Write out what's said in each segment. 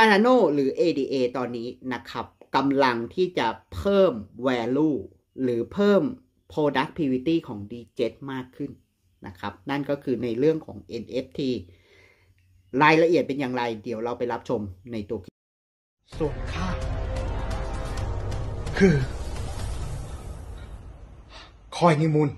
คาร์โนหรือ ADA ตอนนี้นะครับกำลังที่จะเพิ่ม value หรือเพิ่ม productivity ของ DJ มากขึ้นนะครับ นั่นก็คือในเรื่องของ NFT รายละเอียดเป็นอย่างไรเดี๋ยวเราไปรับชมในตัวคลิปส่วนค่าคือ คอยนิมูล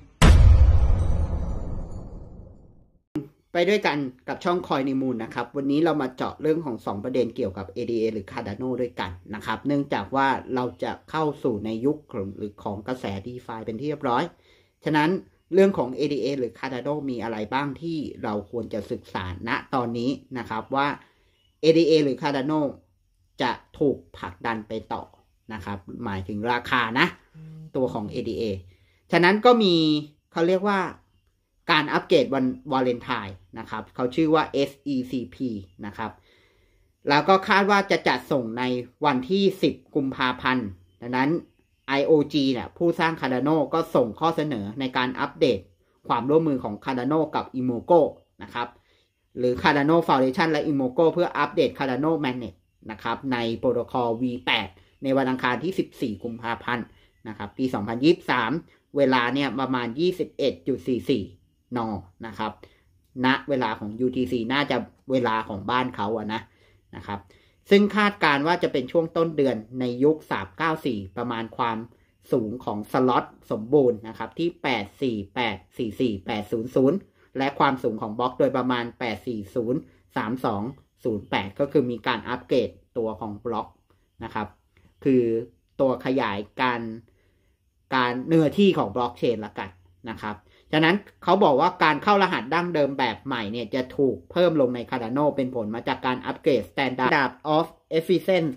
ไปด้วยกันกับช่องคอยในมูลนะครับ วันนี้เรามาเจาะเรื่องของ2ประเด็นเกี่ยวกับ ADA หรือ Cardano ด้วยกันนะครับ เนื่องจากว่าเราจะเข้าสู่ในยุคของหรือของกระแส DeFi เป็นที่เรียบร้อย ฉะนั้นเรื่องของ ADA หรือ Cardano มีอะไรบ้างที่เราควรจะศึกษาณตอนนี้นะครับว่า ADA หรือ Cardano จะถูกผลักดันไปต่อนะครับ หมายถึงราคานะตัวของ ADA ฉะนั้นก็มีเขาเรียกว่าการอัปเกรดวันวาเลนไทน์นะครับเขาชื่อว่า SECP นะครับ แล้วก็คาดว่าจะจัดส่งในวันที่ 10กุมภาพันธ์ ดังนั้น IOG เนี่ย ผู้สร้าง Cardano ก็ส่งข้อเสนอในการอัปเดตความร่วมมือของ Cardano กับ i m o g o นะครับ หรือ Cardano Foundation และ i m o g o เพื่ออัปเดต Cardano m a n e นะครับในโปรโตคอล V8 ในวันอังคารที่ 14กุมภาพันธ์นะครับ ปี 2023 เวลาเนี่ยประมาณ 21.44นอ นะครับณนะเวลาของ UTC น่าจะเวลาของบ้านเขาอะนะ นะครับ ซึ่งคาดการว่าจะเป็นช่วงต้นเดือนในยุค 394 ประมาณความสูงของสล็อตสมบูรณ์นะครับที่ 848 44 800 และความสูงของบล็อก โดยประมาณ 840 3208 ก็คือมีการอัปเกรดตัวของบล็อกนะครับ คือตัวขยายการการเนื้อที่ของบล็อกเชนละกันนะครับฉะนั้นเขาบอกว่าการเข้ารหัสดั้งเดิมแบบใหม่เนี่ยจะถูกเพิ่มลงใน Cardano เป็นผลมาจากการอัปเกรด Standard of Efficient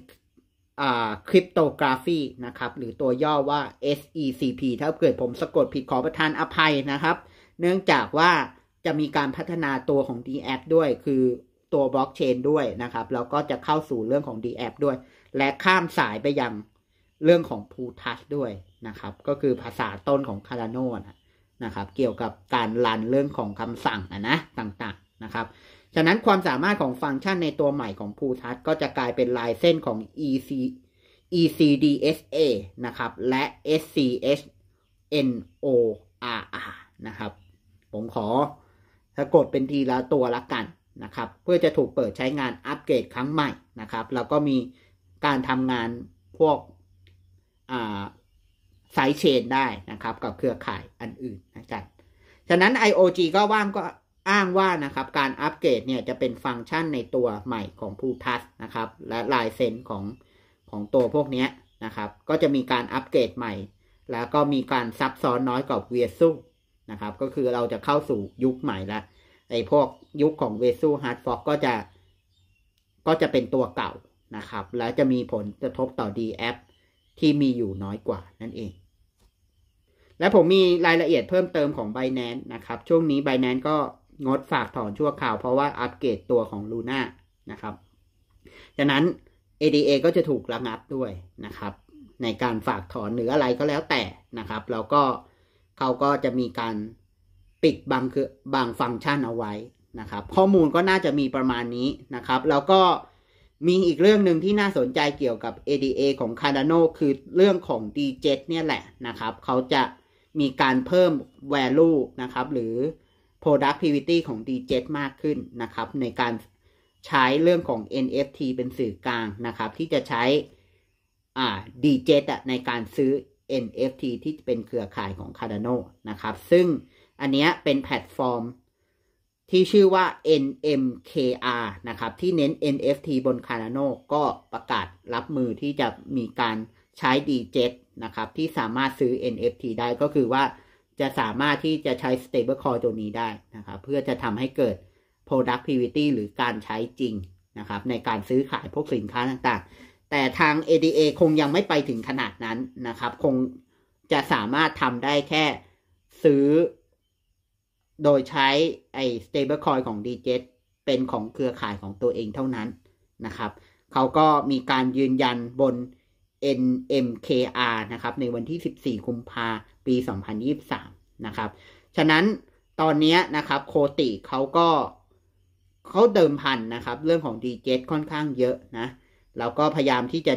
c คริปโตกราฟีนะครับหรือตัวย่อว่า SECP ถ้าเกิดผมสะกดผิดขอประทานอภัยนะครับ เนื่องจากว่าจะมีการพัฒนาตัวของ d a p ด้วยคือตัวบล็อกเชนด้วยนะครับ แล้วก็จะเข้าสู่เรื่องของ d a p ด้วยและข้ามสายไปยังเรื่องของ p ูท t u ด้วยนะครับ ก็คือภาษาต้นของ Cardano นะนะครับเกี่ยวกับการรันเรื่องของคำสั่งนะนะต่างๆ นะครับฉะนั้นความสามารถของฟังก์ชันในตัวใหม่ของ p ู t ัสก็จะกลายเป็นลายเส้นของ EC ECDSA นะครับและ SCHNORR นะครับ ผมขอสะกดเป็นทีละตัวละกันนะครับ เพื่อจะถูกเปิดใช้งานอัปเกรดครั้งใหม่นะครับ แล้วก็มีการทำงานพวกไซเชนได้นะครับกับเครือข่ายอันอื่นนะครับฉะนั้น IOG ก็ว่างก็อ้างว่านะครับการอัปเกรดเนี่ยจะเป็นฟังก์ชันในตัวใหม่ของพูทัสนะครับ และลายเซ็นของของตัวพวกนี้นะครับ ก็จะมีการอัปเกรดใหม่ แล้วก็มีการซับซ้อนน้อยกับเวสูนะครับ ก็คือเราจะเข้าสู่ยุคใหม่ละไอพวกยุคของเวสูฮาร์ดฟอกก็จะก็จะเป็นตัวเก่านะครับ และจะมีผลกระทบต่อดีแอที่มีอยู่น้อยกว่านั่นเองและผมมีรายละเอียดเพิ่มเติมของ b i n a n c e นะครับ ช่วงนี้ b i n a n c e ก็งดฝากถอนชั่วคราวเพราะว่าอัปเกรดตัวของ Luna นะครับดังนั้น ADA ก็จะถูกระงับด้วยนะครับ ในการฝากถอนหรืออะไรก็แล้วแต่นะครับ แล้วก็เขาก็จะมีการปิดบางคือบางฟังก์ชันเอาไว้นะครับ ข้อมูลก็น่าจะมีประมาณนี้นะครับแล้วก็มีอีกเรื่องหนึ่งที่น่าสนใจเกี่ยวกับ ADA ของ Cardano คือเรื่องของ d j e t เนี่ยแหละนะครับเขาจะมีการเพิ่ม value นะครับ หรือ productivity ของ d j มากขึ้นนะครับ ในการใช้เรื่องของ NFT เป็นสื่อกลางนะครับ ที่จะใช้ d j ในการซื้อ NFT ที่เป็นเครือข่ายของ Cardano นะครับ ซึ่งอันนี้เป็นแพลตฟอร์ม ที่ชื่อว่า NMKR นะครับ ที่เน้น NFT บน Cardano ก็ประกาศรับมือที่จะมีการใช้ d ตนะครับที่สามารถซื้อ NFT ได้ก็คือว่าจะสามารถที่จะใช้ stablecoin ตัวนี้ได้นะครับ เพื่อจะทำให้เกิด productivity หรือการใช้จริงนะครับ ในการซื้อขายพวกสินค้าต่างๆ แต่ทาง ADA คงยังไม่ไปถึงขนาดนั้นนะครับ คงจะสามารถทำได้แค่ซื้อ โดยใช้ไอ้ stablecoin ของ d j เป็นของเครือข่ายของตัวเองเท่านั้นนะครับ เขาก็มีการยืนยันบน NMKR นะครับในวันที่ 14กุมภาปี 2023 นะครับ ฉะนั้นตอนนี้นะครับโคติเขาก็เขาเดิมพันนะครับ เรื่องของ d j ค่อนข้างเยอะนะแล้วก็พยายามที่จะ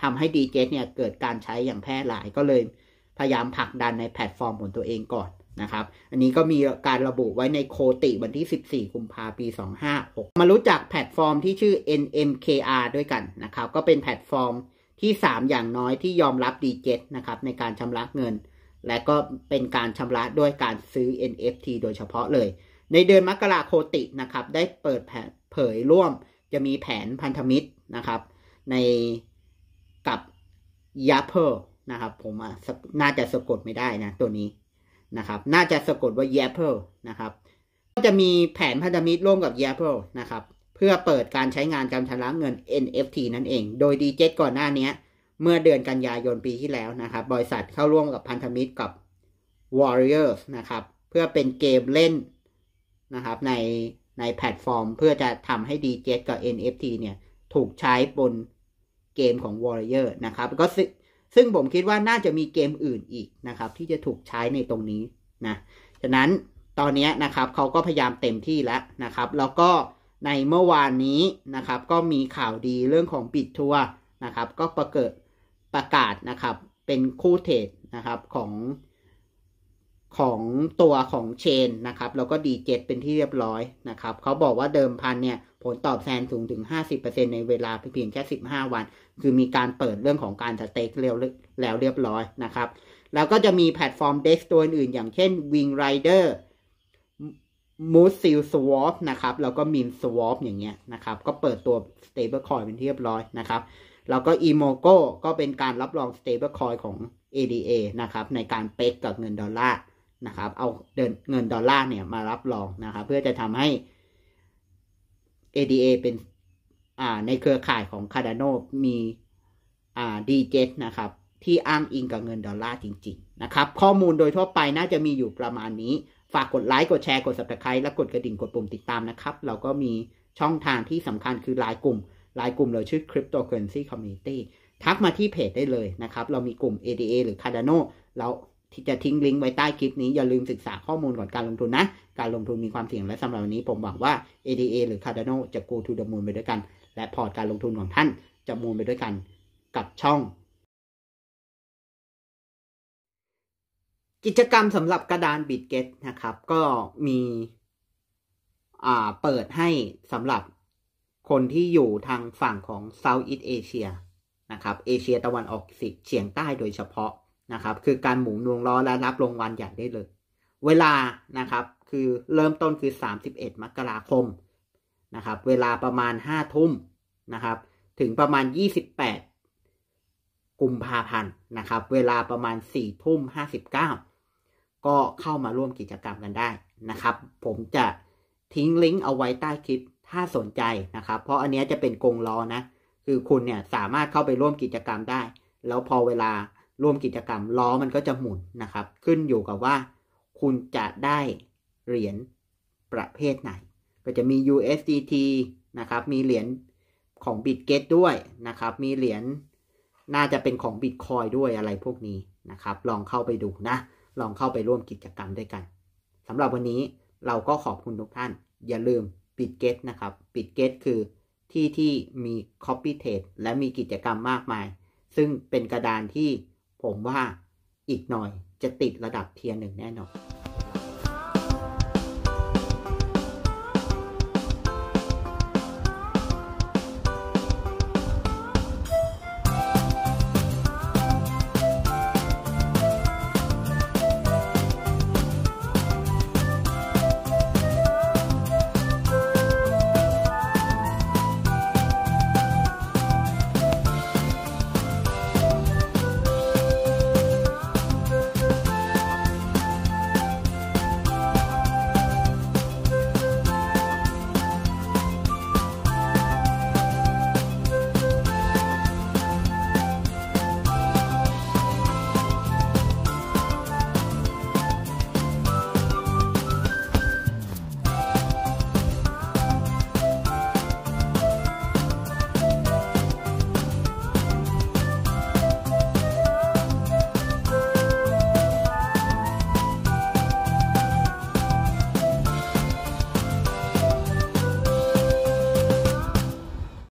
ทำให้ d ีเนี่ยเกิดการใช้อย่างแพร่หลายก็เลยพยายามผลักดันในแพลตฟอร์มของตัวเองก่อนนะครับ อันนี้ก็มีการระบุไว้ในโคติวันที่ 14กุมภาปี 25 6มารู้จักแพลตฟอร์มที่ชื่อ NMKR ด้วยกันนะครับ ก็เป็นแพลตฟอร์มที่ 3 อย่างน้อยที่ยอมรับดีเจตนะครับ ในการชำระเงิน และก็เป็นการชำระด้วยการซื้อ NFT โดยเฉพาะเลย ในเดือนมกราโคตินะครับ ได้เปิดเผยร่วม จะมีแผนพันธมิตรนะครับในกับยาเพอร์นะครับ ผมน่าจะสะกดไม่ได้นะตัวนี้นะครับน่าจะสะกดว่า y เ p อร์นะครับก็จะมีแผนพันธมิตรร่วมกับ y เ p อร์นะครับเพื่อเปิดการใช้งานการชำระเงิน NFT นั่นเอง โดย d j จก่อนหน้านี้เมื่อเดือนกันยายนปีที่แล้วนะครับ บริษัทเข้าร่วมกับพันธมิตรกับ Warriors นะครับเพื่อเป็นเกมเล่นนะครับในในแพลตฟอร์ม เพื่อจะทำให้ d j จกับ NFT เนี่ยถูกใช้บนเกมของ Warrior นะครับก็ซึ่งผมคิดว่าน่าจะมีเกมอื่นอีกนะครับ ที่จะถูกใช้ในตรงนี้นะฉะนั้นตอนนี้นะครับเขาก็พยายามเต็มที่แล้วนะครับ แล้วก็ในเมื่อวานนี้นะครับก็มีข่าวดีเรื่องของปิดทัวร์นะครับ ก็ประเกิดประกาศนะครับเป็นคู่เทรดนะครับของของตัวของเชนนะครับ แล้วก็ดีเจเป็นที่เรียบร้อยนะครับเขาบอกว่าเดิมพันเนี่ยผลตอบแทนสูงถึง 50%ในเวลาเพียงแค่15วัน คือมีการเปิดเรื่องของการสเต็กเร็วแล้วเรียบร้อยนะครับ แล้วก็จะมีแพลตฟอร์มเด็กตัวอื่น อย่างเช่น Wing Rider มูสซิลสวอปนะครับแล้วก็มินสวอปอย่างเงี้ยนะครับ ก็เปิดตัว Stablecoin เป็นที่เรียบร้อยนะครับ แล้วก็ e m o g o ก็เป็นการรับรอง Stablecoin ของ ADA นะครับ ในการเป๊กกับเงินดอลลาร์นะครับ เอาเดินเงินดอลลาร์เนี่ยมารับรองนะครับ เพื่อจะทำให้ ADA เป็นอ่าในเครือข่ายของ Cardano มีอ่า d j นะครับ ที่อ้างอิงกับเงินดอลลาร์จริงๆ นะครับ ข้อมูลโดยทั่วไปน่าจะมีอยู่ประมาณนี้ฝากกดไลค์กดแชร์กด subscribe และกดกระดิ่งกดปุ่มติดตามนะครับ เราก็มีช่องทางที่สำคัญคือไลน์กลุ่มไลน์กลุ่มเราชื่อ Cryptocurrency Community ทักมาที่เพจได้เลยนะครับ เรามีกลุ่ม ADA หรือ Cardano เราที่จะทิ้งลิงก์ไว้ใต้คลิปนี้อย่าลืมศึกษาข้อมูลก่อนการลงทุนนะ การลงทุนมีความเสี่ยงและสำหรับวันนี้ผมหวังว่า ADA หรือ Cardano จะ go to the moon ไปด้วยกันและพอร์ตการลงทุนของท่าน จะมูลไปด้วยกัน กับช่องกิจกรรมสำหรับกระดานบิดเกตนะครับ ก็มีเปิดให้สำหรับคนที่อยู่ทางฝั่งของเซาท์อีสเอเชียนะครับเอเชียตะวันออกเฉียงใต้โดยเฉพาะนะครับ คือการหมุนวงล้อและรับรางวัลใหญ่ได้เลย เวลานะครับคือเริ่มต้นคือ31 มกราคมนะครับ เวลาประมาณ5ทุ่มนะครับ ถึงประมาณ 28 กุมภาพันธ์นะครับ เวลาประมาณ4ทุ่ม59ก็เข้ามาร่วมกิจกรรมกันได้นะครับ ผมจะทิ้งลิงก์เอาไว้ใต้คลิปถ้าสนใจนะครับ เพราะอันนี้จะเป็นกงล้อนะ คือคุณเนี่ยสามารถเข้าไปร่วมกิจกรรมได้ แล้วพอเวลาร่วมกิจกรรมล้อมันก็จะหมุนนะครับ ขึ้นอยู่กับว่าคุณจะได้เหรียญประเภทไหน ก็จะมี USDT นะครับ มีเหรียญของ b i t g e t ด้วยนะครับ มีเหรียญน่าจะเป็นของ Bitcoin ด้วยอะไรพวกนี้นะครับ ลองเข้าไปดูนะลองเข้าไปร่วมกิจกรรมด้วยกัน สำหรับวันนี้เราก็ขอบคุณทุกท่านอย่าลืมปิดเกตนะครับ ปิดเกตคือที่ที่มี Copy t a ท e และมีกิจกรรมมากมาย ซึ่งเป็นกระดานที่ผมว่าอีกหน่อยจะติดระดับเทียร์หนึ่งแน่นอน